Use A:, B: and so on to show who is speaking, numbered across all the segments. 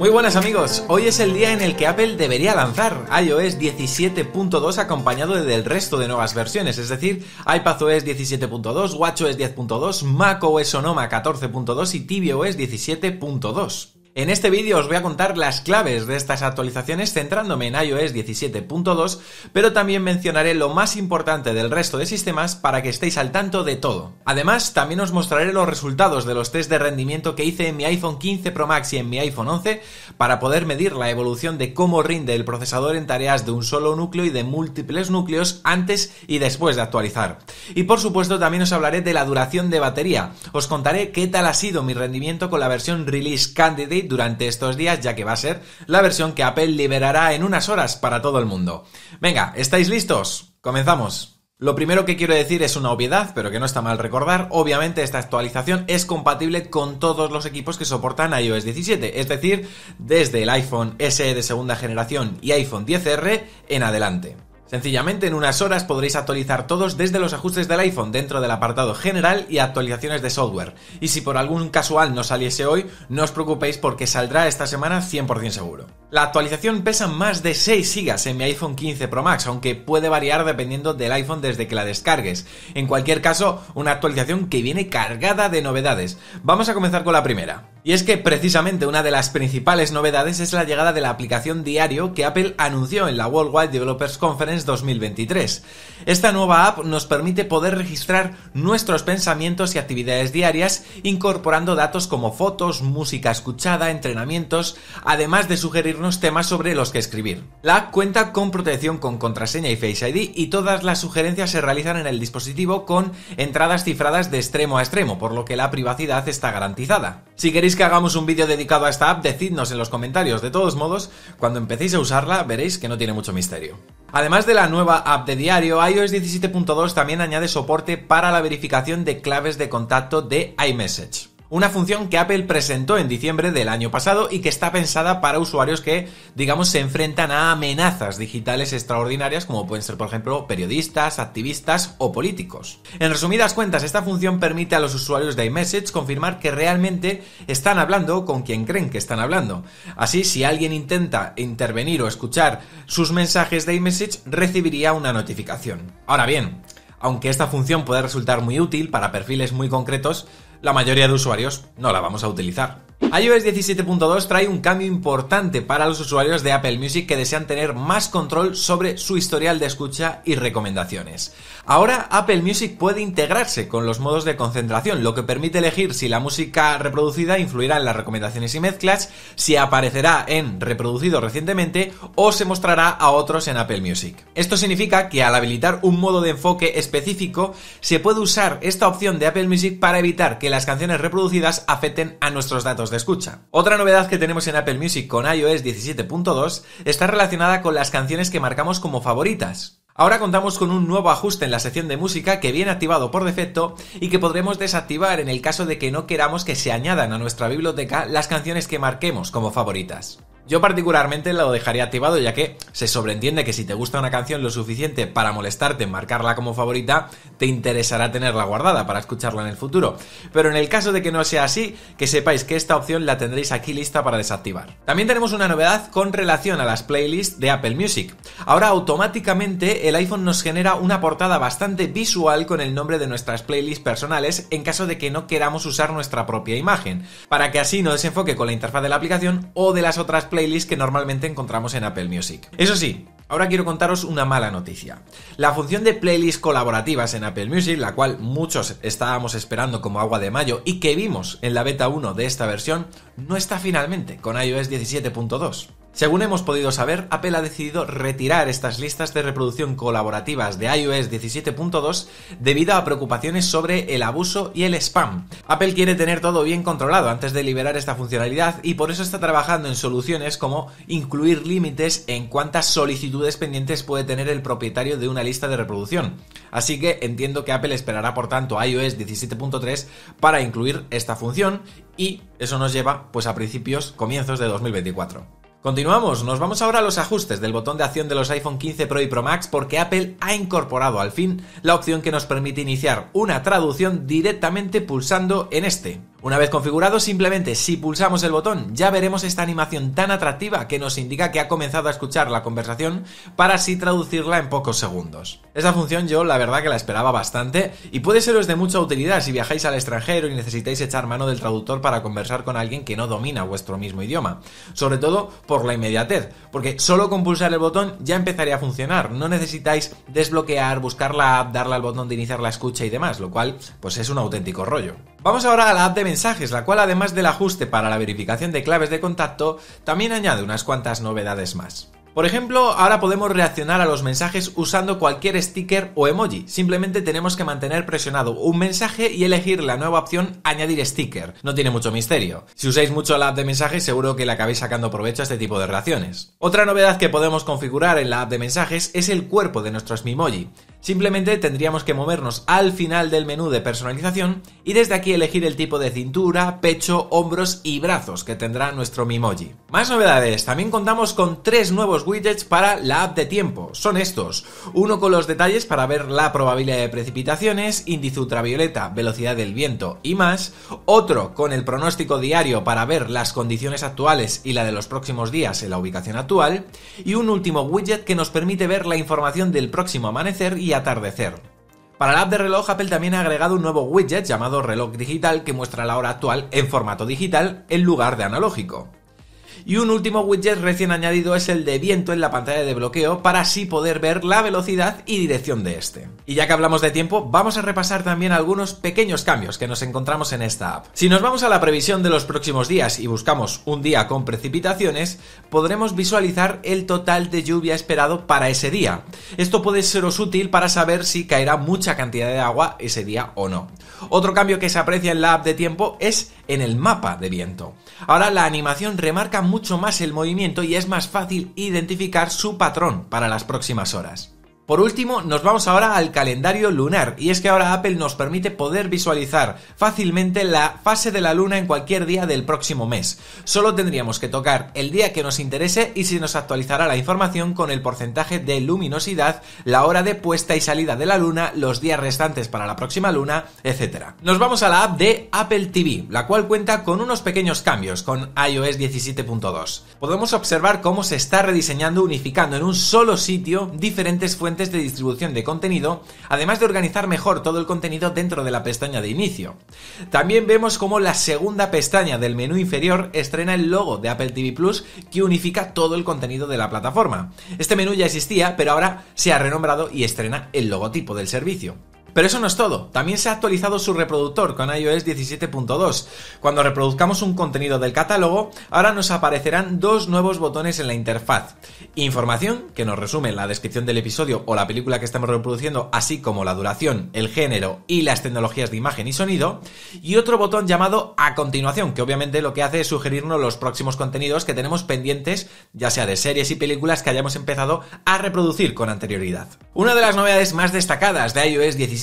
A: Muy buenas amigos, hoy es el día en el que Apple debería lanzar iOS 17.2 acompañado del resto de nuevas versiones, es decir, iPadOS 17.2, WatchOS 10.2, macOS Sonoma 14.2 y tvOS 17.2. En este vídeo os voy a contar las claves de estas actualizaciones centrándome en iOS 17.2, pero también mencionaré lo más importante del resto de sistemas para que estéis al tanto de todo. Además, también os mostraré los resultados de los test de rendimiento que hice en mi iPhone 15 Pro Max y en mi iPhone 11 para poder medir la evolución de cómo rinde el procesador en tareas de un solo núcleo y de múltiples núcleos antes y después de actualizar. Y por supuesto también os hablaré de la duración de batería. Os contaré qué tal ha sido mi rendimiento con la versión Release Candidate durante estos días, ya que va a ser la versión que Apple liberará en unas horas para todo el mundo. Venga, ¿estáis listos? Comenzamos. Lo primero que quiero decir es una obviedad, pero que no está mal recordar. Obviamente esta actualización es compatible con todos los equipos que soportan iOS 17, es decir, desde el iPhone SE de segunda generación y iPhone 10R en adelante. Sencillamente en unas horas podréis actualizar todos desde los ajustes del iPhone dentro del apartado general y actualizaciones de software. Y si por algún casual no saliese hoy, no os preocupéis porque saldrá esta semana 100% seguro. La actualización pesa más de 6 GB en mi iPhone 15 Pro Max, aunque puede variar dependiendo del iPhone desde que la descargues. En cualquier caso, una actualización que viene cargada de novedades. Vamos a comenzar con la primera. Y es que precisamente una de las principales novedades es la llegada de la aplicación diario que Apple anunció en la Worldwide Developers Conference 2023. Esta nueva app nos permite poder registrar nuestros pensamientos y actividades diarias incorporando datos como fotos, música escuchada, entrenamientos, además de sugerirnos temas sobre los que escribir. La app cuenta con protección con contraseña y Face ID y todas las sugerencias se realizan en el dispositivo con entradas cifradas de extremo a extremo, por lo que la privacidad está garantizada. Si queréis que hagamos un vídeo dedicado a esta app? Decidnos en los comentarios. De todos modos, cuando empecéis a usarla, veréis que no tiene mucho misterio. Además de la nueva app de diario, iOS 17.2 también añade soporte para la verificación de claves de contacto de iMessage una función que Apple presentó en diciembre del año pasado y que está pensada para usuarios que, digamos, se enfrentan a amenazas digitales extraordinarias como pueden ser, por ejemplo, periodistas, activistas o políticos. En resumidas cuentas, esta función permite a los usuarios de iMessage confirmar que realmente están hablando con quien creen que están hablando. Así, si alguien intenta intervenir o escuchar sus mensajes de iMessage, recibiría una notificación. Ahora bien, aunque esta función puede resultar muy útil para perfiles muy concretos, la mayoría de usuarios no la vamos a utilizar iOS 17.2 trae un cambio importante para los usuarios de Apple Music que desean tener más control sobre su historial de escucha y recomendaciones. Ahora Apple Music puede integrarse con los modos de concentración, lo que permite elegir si la música reproducida influirá en las recomendaciones y mezclas, si aparecerá en reproducido recientemente o se mostrará a otros en Apple Music. Esto significa que al habilitar un modo de enfoque específico, se puede usar esta opción de Apple Music para evitar que las canciones reproducidas afecten a nuestros datos de escucha. Otra novedad que tenemos en Apple Music con iOS 17.2 está relacionada con las canciones que marcamos como favoritas. Ahora contamos con un nuevo ajuste en la sección de música que viene activado por defecto y que podremos desactivar en el caso de que no queramos que se añadan a nuestra biblioteca las canciones que marquemos como favoritas. Yo particularmente lo dejaría activado ya que se sobreentiende que si te gusta una canción lo suficiente para molestarte en marcarla como favorita, te interesará tenerla guardada para escucharla en el futuro. Pero en el caso de que no sea así, que sepáis que esta opción la tendréis aquí lista para desactivar. También tenemos una novedad con relación a las playlists de Apple Music. Ahora automáticamente el iPhone nos genera una portada bastante visual con el nombre de nuestras playlists personales en caso de que no queramos usar nuestra propia imagen, para que así no desenfoque con la interfaz de la aplicación o de las otras playlists playlist que normalmente encontramos en Apple Music. Eso sí, Ahora quiero contaros una mala noticia. La función de playlists colaborativas en Apple Music, la cual muchos estábamos esperando como agua de mayo y que vimos en la beta 1 de esta versión, no está finalmente con iOS 17.2. Según hemos podido saber, Apple ha decidido retirar estas listas de reproducción colaborativas de iOS 17.2 debido a preocupaciones sobre el abuso y el spam. Apple quiere tener todo bien controlado antes de liberar esta funcionalidad y por eso está trabajando en soluciones como incluir límites en cuántas solicitudes pendientes puede tener el propietario de una lista de reproducción. Así que entiendo que Apple esperará por tanto iOS 17.3 para incluir esta función y eso nos lleva pues a principios, comienzos de 2024. Continuamos, nos vamos ahora a los ajustes del botón de acción de los iPhone 15 Pro y Pro Max porque Apple ha incorporado al fin la opción que nos permite iniciar una traducción directamente pulsando en este. Una vez configurado, simplemente si pulsamos el botón ya veremos esta animación tan atractiva que nos indica que ha comenzado a escuchar la conversación para así traducirla en pocos segundos. Esa función yo la verdad que la esperaba bastante y puede seros de mucha utilidad si viajáis al extranjero y necesitáis echar mano del traductor para conversar con alguien que no domina vuestro mismo idioma, sobre todo por la inmediatez, porque solo con pulsar el botón ya empezaría a funcionar, no necesitáis desbloquear, buscar la app, darle al botón de iniciar la escucha y demás, lo cual pues es un auténtico rollo. Vamos ahora a la app de mensajes, la cual además del ajuste para la verificación de claves de contacto, también añade unas cuantas novedades más. Por ejemplo, ahora podemos reaccionar a los mensajes usando cualquier sticker o emoji. Simplemente tenemos que mantener presionado un mensaje y elegir la nueva opción añadir sticker. No tiene mucho misterio. Si usáis mucho la app de mensajes, seguro que le acabéis sacando provecho a este tipo de reacciones. Otra novedad que podemos configurar en la app de mensajes es el cuerpo de nuestros Mimoji. Simplemente tendríamos que movernos al final del menú de personalización y desde aquí elegir el tipo de cintura, pecho, hombros y brazos que tendrá nuestro Mimoji. Más novedades, también contamos con tres nuevos widgets para la app de tiempo. Son estos. Uno con los detalles para ver la probabilidad de precipitaciones, índice ultravioleta, velocidad del viento y más. Otro con el pronóstico diario para ver las condiciones actuales y la de los próximos días en la ubicación actual. Y un último widget que nos permite ver la información del próximo amanecer y atardecer. Para la app de reloj, Apple también ha agregado un nuevo widget llamado reloj digital que muestra la hora actual en formato digital en lugar de analógico. Y un último widget recién añadido es el de viento en la pantalla de bloqueo para así poder ver la velocidad y dirección de este. Y ya que hablamos de tiempo, vamos a repasar también algunos pequeños cambios que nos encontramos en esta app. Si nos vamos a la previsión de los próximos días y buscamos un día con precipitaciones, podremos visualizar el total de lluvia esperado para ese día. Esto puede seros útil para saber si caerá mucha cantidad de agua ese día o no. Otro cambio que se aprecia en la app de tiempo es en el mapa de viento. Ahora la animación remarca mucho más el movimiento y es más fácil identificar su patrón para las próximas horas. Por último, nos vamos ahora al calendario lunar, y es que ahora Apple nos permite poder visualizar fácilmente la fase de la luna en cualquier día del próximo mes. Solo tendríamos que tocar el día que nos interese y se nos actualizará la información con el porcentaje de luminosidad, la hora de puesta y salida de la luna, los días restantes para la próxima luna, etc. Nos vamos a la app de Apple TV, la cual cuenta con unos pequeños cambios con iOS 17.2. Podemos observar cómo se está rediseñando unificando en un solo sitio diferentes fuentes de distribución de contenido, además de organizar mejor todo el contenido dentro de la pestaña de inicio. También vemos cómo la segunda pestaña del menú inferior estrena el logo de Apple TV Plus que unifica todo el contenido de la plataforma. Este menú ya existía, pero ahora se ha renombrado y estrena el logotipo del servicio. Pero eso no es todo, también se ha actualizado su reproductor con iOS 17.2. Cuando reproduzcamos un contenido del catálogo, ahora nos aparecerán dos nuevos botones en la interfaz. Información, que nos resume la descripción del episodio o la película que estamos reproduciendo, así como la duración, el género y las tecnologías de imagen y sonido. Y otro botón llamado a continuación, que obviamente lo que hace es sugerirnos los próximos contenidos que tenemos pendientes, ya sea de series y películas que hayamos empezado a reproducir con anterioridad. Una de las novedades más destacadas de iOS 17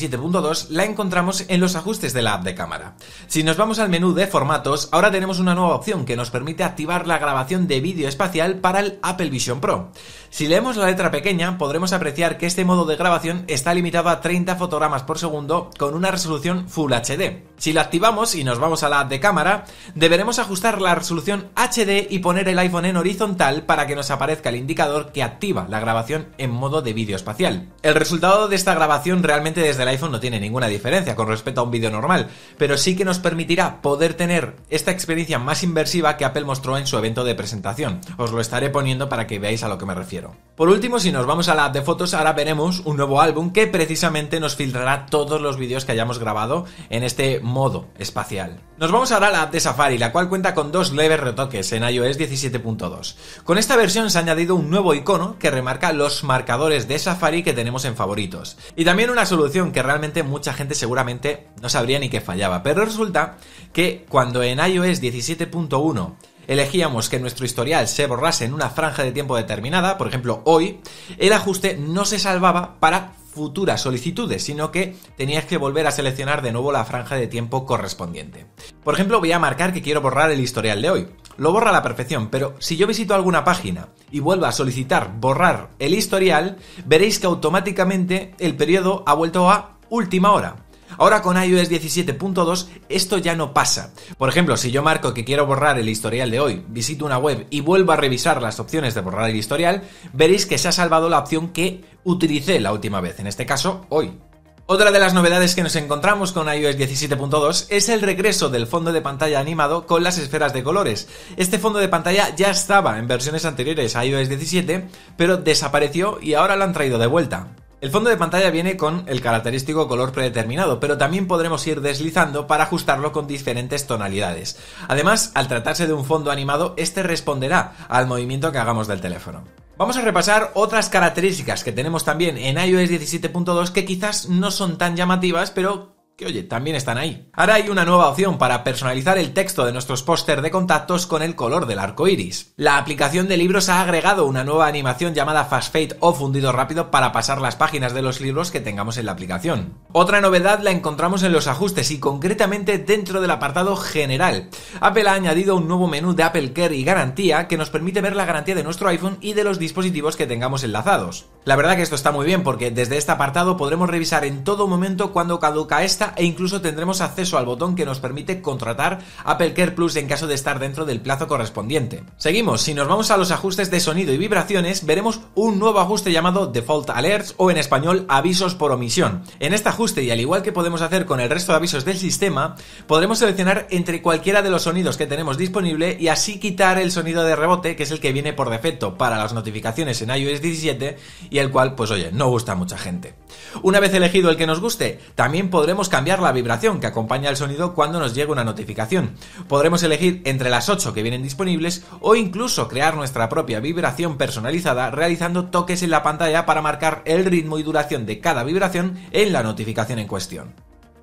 A: la encontramos en los ajustes de la app de cámara. Si nos vamos al menú de formatos, ahora tenemos una nueva opción que nos permite activar la grabación de vídeo espacial para el Apple Vision Pro. Si leemos la letra pequeña, podremos apreciar que este modo de grabación está limitado a 30 fotogramas por segundo con una resolución Full HD. Si la activamos y nos vamos a la app de cámara, deberemos ajustar la resolución HD y poner el iPhone en horizontal para que nos aparezca el indicador que activa la grabación en modo de vídeo espacial. El resultado de esta grabación realmente desde iPhone no tiene ninguna diferencia con respecto a un vídeo normal, pero sí que nos permitirá poder tener esta experiencia más inversiva que Apple mostró en su evento de presentación. Os lo estaré poniendo para que veáis a lo que me refiero. Por último, si nos vamos a la app de fotos, ahora veremos un nuevo álbum que precisamente nos filtrará todos los vídeos que hayamos grabado en este modo espacial. Nos vamos ahora a la app de Safari, la cual cuenta con dos leves retoques en iOS 17.2. Con esta versión se ha añadido un nuevo icono que remarca los marcadores de Safari que tenemos en favoritos. Y también una solución que que realmente mucha gente seguramente no sabría ni qué fallaba. Pero resulta que cuando en iOS 17.1 elegíamos que nuestro historial se borrase en una franja de tiempo determinada, por ejemplo hoy, el ajuste no se salvaba para futuras solicitudes, sino que tenías que volver a seleccionar de nuevo la franja de tiempo correspondiente. Por ejemplo, voy a marcar que quiero borrar el historial de hoy lo borra a la perfección, pero si yo visito alguna página y vuelvo a solicitar borrar el historial, veréis que automáticamente el periodo ha vuelto a última hora. Ahora con iOS 17.2 esto ya no pasa. Por ejemplo, si yo marco que quiero borrar el historial de hoy, visito una web y vuelvo a revisar las opciones de borrar el historial, veréis que se ha salvado la opción que utilicé la última vez, en este caso hoy. Otra de las novedades que nos encontramos con iOS 17.2 es el regreso del fondo de pantalla animado con las esferas de colores. Este fondo de pantalla ya estaba en versiones anteriores a iOS 17, pero desapareció y ahora lo han traído de vuelta. El fondo de pantalla viene con el característico color predeterminado, pero también podremos ir deslizando para ajustarlo con diferentes tonalidades. Además, al tratarse de un fondo animado, este responderá al movimiento que hagamos del teléfono. Vamos a repasar otras características que tenemos también en iOS 17.2 que quizás no son tan llamativas, pero que oye, también están ahí. Ahora hay una nueva opción para personalizar el texto de nuestros póster de contactos con el color del arco iris. La aplicación de libros ha agregado una nueva animación llamada Fast Fade o fundido rápido para pasar las páginas de los libros que tengamos en la aplicación. Otra novedad la encontramos en los ajustes y concretamente dentro del apartado general. Apple ha añadido un nuevo menú de Apple Care y garantía que nos permite ver la garantía de nuestro iPhone y de los dispositivos que tengamos enlazados. La verdad que esto está muy bien porque desde este apartado podremos revisar en todo momento cuando caduca esta e incluso tendremos acceso al botón que nos permite contratar Apple Care Plus en caso de estar dentro del plazo correspondiente. Seguimos, si nos vamos a los ajustes de sonido y vibraciones, veremos un nuevo ajuste llamado Default Alerts o en español avisos por omisión. En este ajuste y al igual que podemos hacer con el resto de avisos del sistema, podremos seleccionar entre cualquiera de los sonidos que tenemos disponible y así quitar el sonido de rebote que es el que viene por defecto para las notificaciones en iOS 17 y y el cual, pues oye, no gusta a mucha gente. Una vez elegido el que nos guste, también podremos cambiar la vibración que acompaña el sonido cuando nos llegue una notificación. Podremos elegir entre las 8 que vienen disponibles o incluso crear nuestra propia vibración personalizada realizando toques en la pantalla para marcar el ritmo y duración de cada vibración en la notificación en cuestión.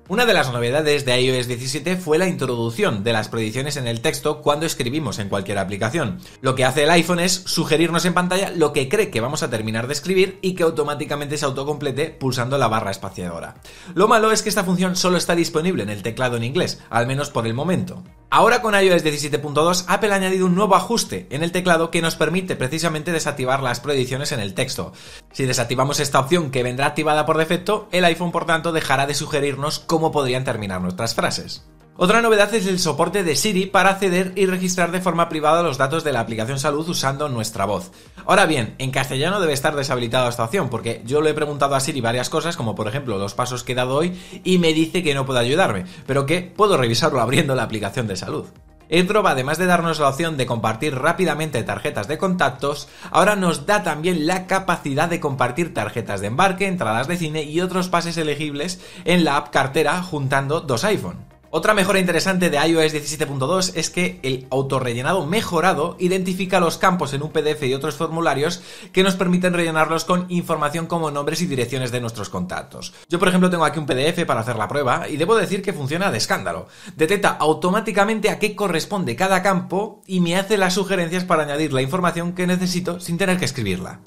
A: Una de las novedades de iOS 17 fue la introducción de las predicciones en el texto cuando escribimos en cualquier aplicación. Lo que hace el iPhone es sugerirnos en pantalla lo que cree que vamos a terminar de escribir y que automáticamente se autocomplete pulsando la barra espaciadora. Lo malo es que esta función solo está disponible en el teclado en inglés, al menos por el momento. Ahora con iOS 17.2, Apple ha añadido un nuevo ajuste en el teclado que nos permite precisamente desactivar las prohibiciones en el texto. Si desactivamos esta opción que vendrá activada por defecto, el iPhone por tanto dejará de sugerirnos cómo podrían terminar nuestras frases. Otra novedad es el soporte de Siri para acceder y registrar de forma privada los datos de la aplicación salud usando nuestra voz. Ahora bien, en castellano debe estar deshabilitada esta opción porque yo le he preguntado a Siri varias cosas, como por ejemplo los pasos que he dado hoy, y me dice que no puede ayudarme, pero que puedo revisarlo abriendo la aplicación de salud. AirDrop, además de darnos la opción de compartir rápidamente tarjetas de contactos, ahora nos da también la capacidad de compartir tarjetas de embarque, entradas de cine y otros pases elegibles en la app cartera juntando dos iPhone. Otra mejora interesante de iOS 17.2 es que el autorrellenado mejorado identifica los campos en un PDF y otros formularios que nos permiten rellenarlos con información como nombres y direcciones de nuestros contactos. Yo, por ejemplo, tengo aquí un PDF para hacer la prueba y debo decir que funciona de escándalo. Detecta automáticamente a qué corresponde cada campo y me hace las sugerencias para añadir la información que necesito sin tener que escribirla.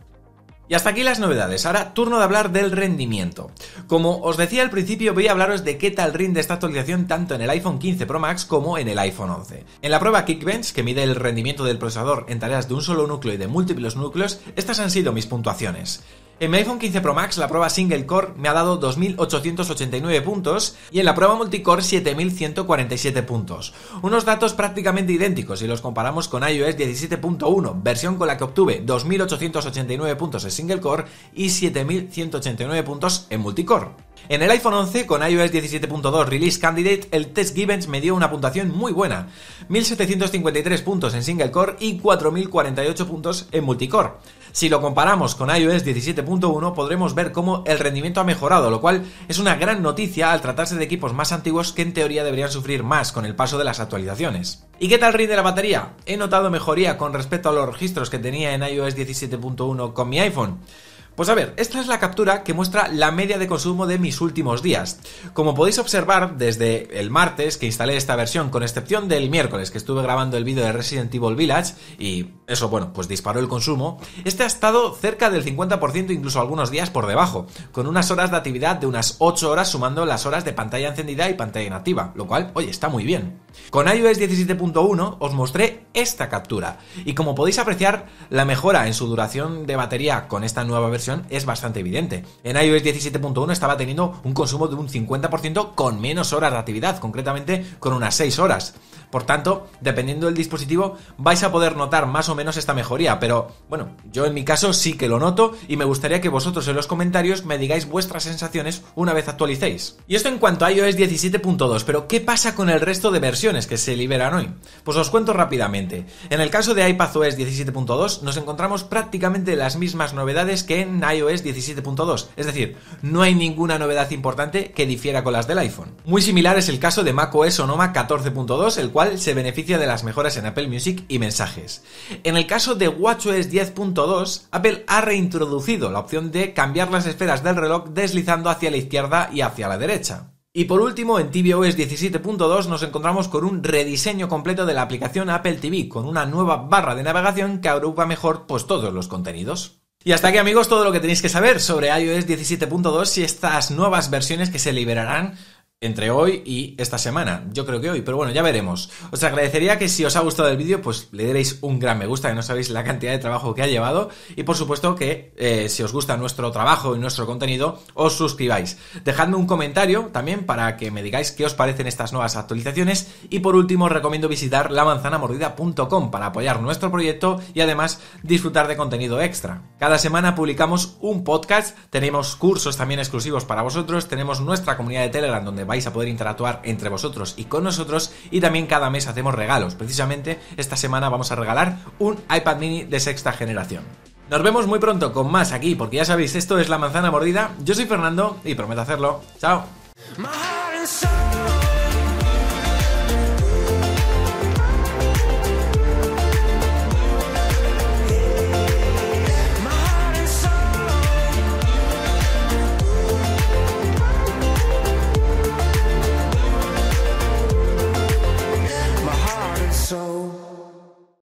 A: Y hasta aquí las novedades. Ahora turno de hablar del rendimiento. Como os decía al principio, voy a hablaros de qué tal rinde esta actualización tanto en el iPhone 15 Pro Max como en el iPhone 11. En la prueba Kickbench, que mide el rendimiento del procesador en tareas de un solo núcleo y de múltiples núcleos, estas han sido mis puntuaciones. En mi iPhone 15 Pro Max la prueba single core me ha dado 2.889 puntos y en la prueba multicore 7.147 puntos. Unos datos prácticamente idénticos si los comparamos con iOS 17.1, versión con la que obtuve 2.889 puntos en single core y 7.189 puntos en multicore. En el iPhone 11 con iOS 17.2 Release Candidate, el test Gibbons me dio una puntuación muy buena, 1753 puntos en single core y 4048 puntos en multicore. Si lo comparamos con iOS 17.1 podremos ver cómo el rendimiento ha mejorado, lo cual es una gran noticia al tratarse de equipos más antiguos que en teoría deberían sufrir más con el paso de las actualizaciones. ¿Y qué tal rinde la batería? He notado mejoría con respecto a los registros que tenía en iOS 17.1 con mi iPhone. Pues a ver, esta es la captura que muestra la media de consumo de mis últimos días. Como podéis observar, desde el martes que instalé esta versión, con excepción del miércoles que estuve grabando el vídeo de Resident Evil Village, y eso, bueno, pues disparó el consumo, este ha estado cerca del 50%, incluso algunos días por debajo, con unas horas de actividad de unas 8 horas sumando las horas de pantalla encendida y pantalla inactiva, lo cual, oye, está muy bien. Con iOS 17.1 os mostré esta captura y como podéis apreciar, la mejora en su duración de batería con esta nueva versión es bastante evidente. En iOS 17.1 estaba teniendo un consumo de un 50% con menos horas de actividad, concretamente con unas 6 horas. Por tanto, dependiendo del dispositivo, vais a poder notar más o menos esta mejoría, pero bueno, yo en mi caso sí que lo noto y me gustaría que vosotros en los comentarios me digáis vuestras sensaciones una vez actualicéis. Y esto en cuanto a iOS 17.2, pero ¿qué pasa con el resto de versiones? que se liberan hoy? Pues os cuento rápidamente. En el caso de iPadOS 17.2 nos encontramos prácticamente las mismas novedades que en iOS 17.2, es decir, no hay ninguna novedad importante que difiera con las del iPhone. Muy similar es el caso de macOS Sonoma 14.2, el cual se beneficia de las mejoras en Apple Music y mensajes. En el caso de WatchOS 10.2, Apple ha reintroducido la opción de cambiar las esferas del reloj deslizando hacia la izquierda y hacia la derecha. Y por último, en tvOS 17.2 nos encontramos con un rediseño completo de la aplicación Apple TV, con una nueva barra de navegación que agrupa mejor pues, todos los contenidos. Y hasta aquí amigos todo lo que tenéis que saber sobre iOS 17.2 y estas nuevas versiones que se liberarán entre hoy y esta semana. Yo creo que hoy, pero bueno, ya veremos. Os agradecería que si os ha gustado el vídeo, pues le deis un gran me gusta, que no sabéis la cantidad de trabajo que ha llevado. Y por supuesto que eh, si os gusta nuestro trabajo y nuestro contenido, os suscribáis. Dejadme un comentario también para que me digáis qué os parecen estas nuevas actualizaciones. Y por último, os recomiendo visitar la lamanzanamordida.com para apoyar nuestro proyecto y además disfrutar de contenido extra. Cada semana publicamos un podcast, tenemos cursos también exclusivos para vosotros, tenemos nuestra comunidad de Telegram donde vais a poder interactuar entre vosotros y con nosotros y también cada mes hacemos regalos. Precisamente esta semana vamos a regalar un iPad mini de sexta generación. Nos vemos muy pronto con más aquí, porque ya sabéis, esto es La Manzana Mordida. Yo soy Fernando y prometo hacerlo. ¡Chao!